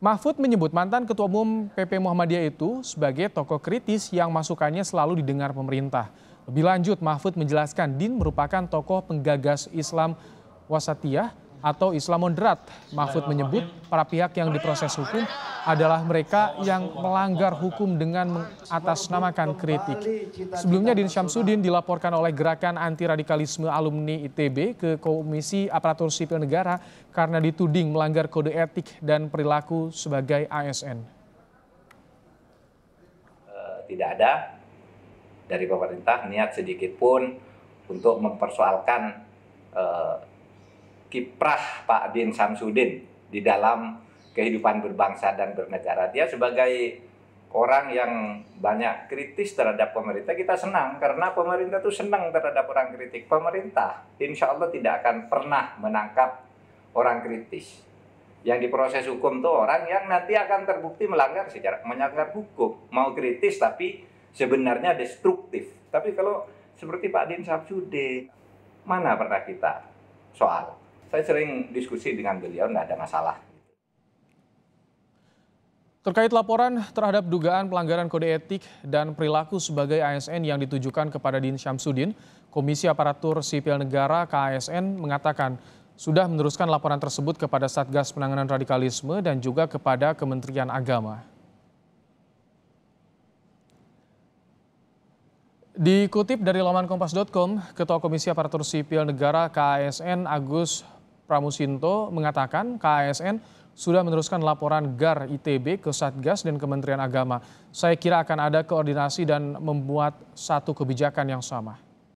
Mahfud menyebut mantan Ketua Umum PP Muhammadiyah itu sebagai tokoh kritis yang masukannya selalu didengar pemerintah. Lebih lanjut, Mahfud menjelaskan Din merupakan tokoh penggagas Islam wasatiyah atau Islam moderat. Mahfud menyebut para pihak yang diproses hukum adalah mereka yang melanggar hukum dengan mengatasnamakan kritik. Sebelumnya Din Syamsuddin dilaporkan oleh Gerakan Anti Radikalisme Alumni ITB ke Komisi Aparatur Sipil Negara karena dituding melanggar kode etik dan perilaku sebagai ASN. Eh, tidak ada dari pemerintah niat sedikit pun untuk mempersoalkan eh, kiprah Pak Din Samsudin di dalam kehidupan berbangsa dan bernegara. Dia sebagai orang yang banyak kritis terhadap pemerintah, kita senang karena pemerintah itu senang terhadap orang kritik. Pemerintah insya Allah tidak akan pernah menangkap orang kritis. Yang diproses hukum itu orang yang nanti akan terbukti melanggar secara melanggar hukum. Mau kritis tapi sebenarnya destruktif. Tapi kalau seperti Pak Din Samsudin, mana pernah kita soal saya sering diskusi dengan beliau, tidak ada masalah. Terkait laporan terhadap dugaan pelanggaran kode etik dan perilaku sebagai ASN yang ditujukan kepada Din Syamsuddin, Komisi Aparatur Sipil Negara KASN mengatakan sudah meneruskan laporan tersebut kepada Satgas Penanganan Radikalisme dan juga kepada Kementerian Agama. Dikutip dari laman kompas.com, Ketua Komisi Aparatur Sipil Negara KASN Agus Pramusinto mengatakan KASN sudah meneruskan laporan GAR ITB ke Satgas dan Kementerian Agama. Saya kira akan ada koordinasi dan membuat satu kebijakan yang sama.